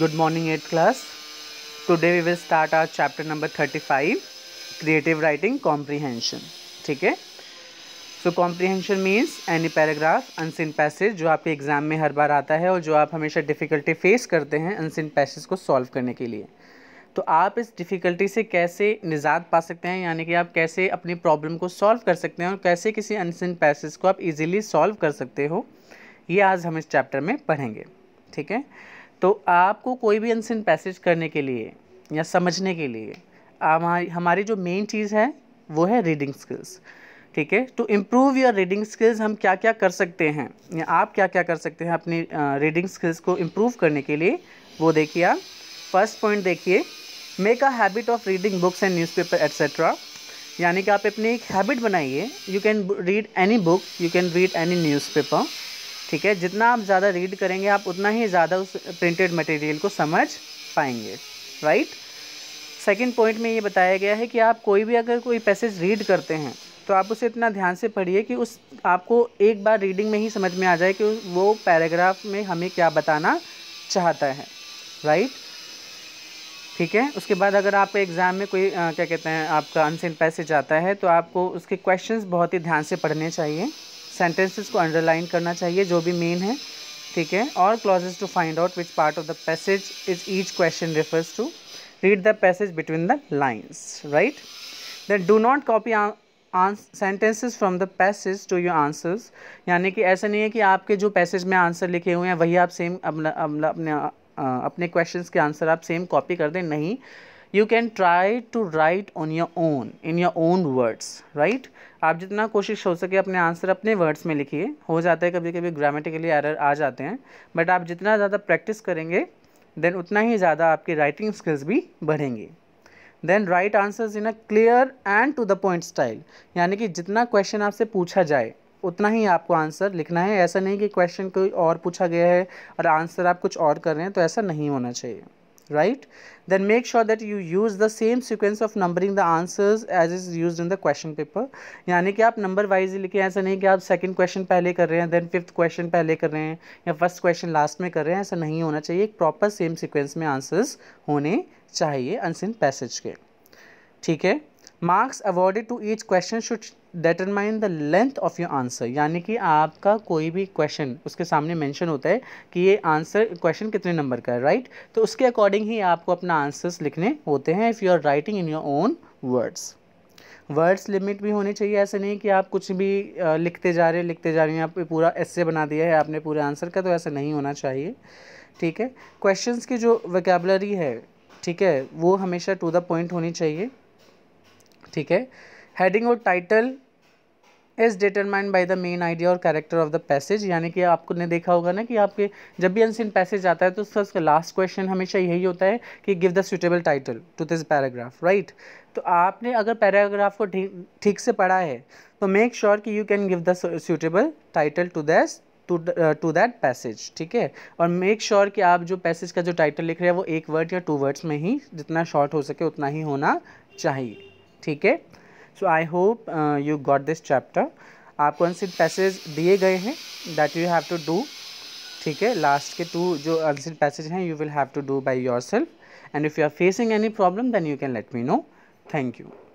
Good morning eight class today we will start our chapter number thirty five creative writing comprehension ठीक है so comprehension means any paragraph unseen passage जो आपके exam में हर बार आता है और जो आप हमेशा डिफ़िकल्टी फेस करते हैं अनसिन पैसेज को सॉल्व करने के लिए तो आप इस डिफ़िकल्टी से कैसे निजात पा सकते हैं यानी कि आप कैसे अपनी प्रॉब्लम को सॉल्व कर सकते हैं और कैसे किसी अनसिन पैसेज को आप इजीली सॉल्व कर सकते हो ये आज हम इस चैप्टर में पढ़ेंगे ठीक है तो आपको कोई भी अनसिन पैसेज करने के लिए या समझने के लिए हमारी जो मेन चीज़ है वो है रीडिंग स्किल्स ठीक है to improve your reading skills हम क्या क्या कर सकते हैं या आप क्या क्या कर सकते हैं अपनी रीडिंग स्किल्स को इम्प्रूव करने के लिए वो देखिए आप फर्स्ट पॉइंट देखिए make a habit of reading books and newspaper etcetera यानी कि आप अपनी एक हैबिट बनाइए you can read any book you can read any newspaper ठीक है जितना आप ज़्यादा रीड करेंगे आप उतना ही ज़्यादा उस प्रिंटेड मटेरियल को समझ पाएंगे राइट सेकंड पॉइंट में ये बताया गया है कि आप कोई भी अगर कोई पैसेज रीड करते हैं तो आप उसे इतना ध्यान से पढ़िए कि उस आपको एक बार रीडिंग में ही समझ में आ जाए कि वो पैराग्राफ में हमें क्या बताना चाहता है राइट ठीक है उसके बाद अगर आपके एग्ज़ाम में कोई आ, क्या कहते हैं आपका अनसेंट पैसेज आता है तो आपको उसके क्वेश्चंस बहुत ही ध्यान से पढ़ने चाहिए सेंटेंसेस को अंडरलाइन करना चाहिए जो भी मेन है ठीक है और clauses to find out which part of the passage is each question refers to read the passage between the lines right then do not copy sentences from the passage to your answers यानी कि ऐसा नहीं है कि आपके जो passage में answer लिखे हुए हैं वही आप सेम अपना अपने अपने क्वेश्चन के आंसर आप सेम कॉपी कर दें नहीं you can try to write on your own in your own words right आप जितना कोशिश हो सके अपने आंसर अपने वर्ड्स में लिखिए हो जाता है कभी कभी ग्रामेटिकली एरर आ जाते हैं बट आप जितना ज़्यादा प्रैक्टिस करेंगे देन उतना ही ज़्यादा आपकी राइटिंग स्किल्स भी बढ़ेंगी then write answers in a clear and to the point style यानी कि जितना क्वेश्चन आपसे पूछा जाए उतना ही आपको आंसर लिखना है ऐसा नहीं कि क्वेश्चन कोई और पूछा गया है और आंसर आप कुछ और कर रहे हैं तो ऐसा नहीं होना चाहिए right then make sure that you use the same sequence of numbering the answers as is used in the question paper यानी कि आप number wise लिखे ऐसा नहीं कि आप second question पहले कर रहे हैं then fifth question पहले कर रहे हैं या first question last में कर रहे हैं ऐसा नहीं होना चाहिए एक proper same sequence में answers होने चाहिए unseen passage के ठीक है marks awarded to each question should determine the length of your answer यानी कि आपका कोई भी क्वेश्चन उसके सामने मेंशन होता है कि ये आंसर क्वेश्चन कितने नंबर का है राइट right? तो उसके अकॉर्डिंग ही आपको अपना आंसर्स लिखने होते हैं if you are writing in your own words words limit भी होनी चाहिए ऐसे नहीं कि आप कुछ भी लिखते जा रहे लिखते जा रहे हैं आप पूरा ऐसे बना दिया है आपने पूरे आंसर का तो ऐसा नहीं होना चाहिए ठीक है क्वेश्चन की जो वैकेबलरी है ठीक है वो हमेशा टू द पॉइंट होनी चाहिए ठीक है हेडिंग और title is determined by the main idea और कैरेक्टर ऑफ द पैसेज यानी कि आपको ने देखा होगा ना कि आपके जब भी अनसिन पैसेज आता है तो उसका उसका लास्ट क्वेश्चन हमेशा यही होता है कि give the suitable title to this paragraph right तो आपने अगर पैराग्राफ को ठीक से पढ़ा है तो मेक श्योर sure कि you can give the suitable title to this to that passage ठीक है और मेक श्योर sure कि आप जो पैसेज का जो टाइटल लिख रहे हैं वो एक वर्ड या टू वर्ड्स में ही जितना शॉर्ट हो सके उतना ही होना चाहिए ठीक है so I hope you got this chapter आप कौन से पैसेज दिए गए हैं that you have to do ठीक है लास्ट के टू जो अनसिन पैसेज हैं you will have to do by yourself and if you are facing any problem then you can let me know thank you